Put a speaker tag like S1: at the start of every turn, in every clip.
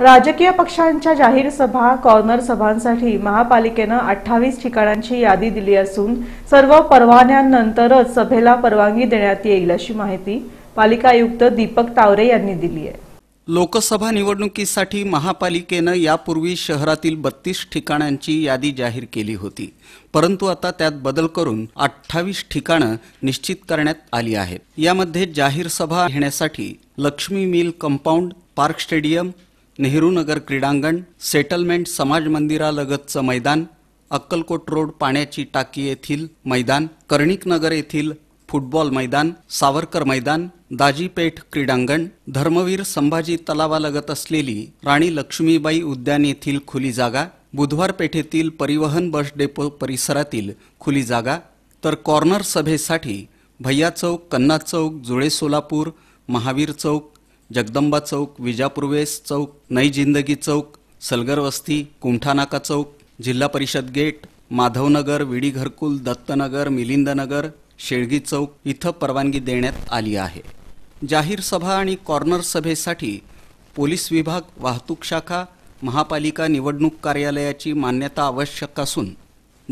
S1: राजकीय पक्षांच्या जाहीर सभा कॉर्नर सभांसाठी महापालिकेनं अठ्ठावीस ठिकाणांची यादी दिली असून सर्व परवान्यांनंतरच सभेला परवानगी देण्यात येईल अशी माहिती पालिका आयुक्त दीपक तावरे यांनी दिली आहे
S2: लोकसभा निवडणुकीसाठी महापालिकेनं यापूर्वी शहरातील बत्तीस ठिकाणांची यादी जाहीर केली होती परंतु आता त्यात बदल करून अठ्ठावीस ठिकाणं निश्चित करण्यात आली आहेत यामध्ये जाहीर सभा घेण्यासाठी Lakshmi mill compound park stadium नगर क्रीडांगण सेटलमेंट समाज मंदिरालगतचं मैदान अक्कलकोट रोड पाण्याची टाकी येथील मैदान कर्णिक नगर येथील फुटबॉल मैदान सावरकर मैदान दाजीपेठ क्रीडांगण धर्मवीर संभाजी तलावालगत असलेली राणी लक्ष्मीबाई उद्यान येथील खुली जागा बुधवार पेठेतील परिवहन बस डेपो परिसरातील खुली जागा तर कॉर्नर सभेसाठी भैया चौक कन्ना चौक जुळे सोलापूर महावीर चौक जगदंबा चौक विजापूर्वेस चौक नई जिंदगी चौक सलगर वस्ती कुमठानाका चौक जिल्हा परिषद गेट माधवनगर विडी घरकुल दत्तनगर मिलिंदनगर शेळगी चौक इथं परवानगी देण्यात आली आहे जाहीर सभा आणि कॉर्नर सभेसाठी पोलीस विभाग वाहतूक शाखा महापालिका निवडणूक कार्यालयाची मान्यता आवश्यक असून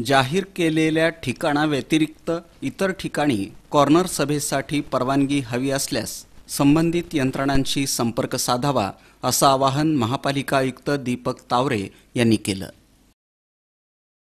S2: जाहीर केलेल्या ठिकाणाव्यतिरिक्त इतर ठिकाणी कॉर्नर सभेसाठी परवानगी हवी असल्यास संबंधित यंत्रणांशी संपर्क साधावा असं आवाहन महापालिका आयुक्त दीपक तावरे यांनी केलं